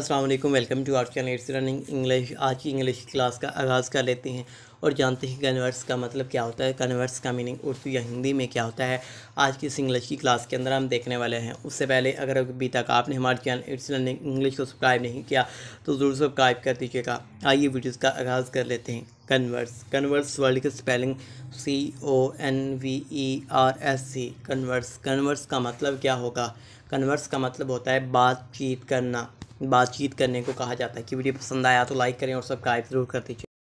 अस्सलाम वालेकुम welcome to our channel it's running English आज की इंग्लिश क्लास का आगाज़ कर लेते हैं और जानते हैं कन्वर्स का मतलब क्या होता है कन्वर्स का मीनिंग उर्दू या हिंदी में क्या होता है आज की इस इंग्लिश की क्लास के अंदर हम देखने वाले हैं उससे पहले अगर अभी तक आपने हमारे चैनल इट्स रनिंग इंग्लिश को सब्सक्राइब नहीं किया तो ज़रूर सब्सक्राइब कर दीजिएगा आइए वीडियोज़ का आगाज़ कर लेते हैं कन्वर्स कन्वर्स वर्ल्ड की spelling C O N V E R S C converse converse का मतलब क्या होगा कन्वर्स का मतलब होता है बातचीत करना बातचीत करने को कहा जाता है कि वीडियो पसंद आया तो लाइक करें और सब्सक्राइब जरूर कर दीजिए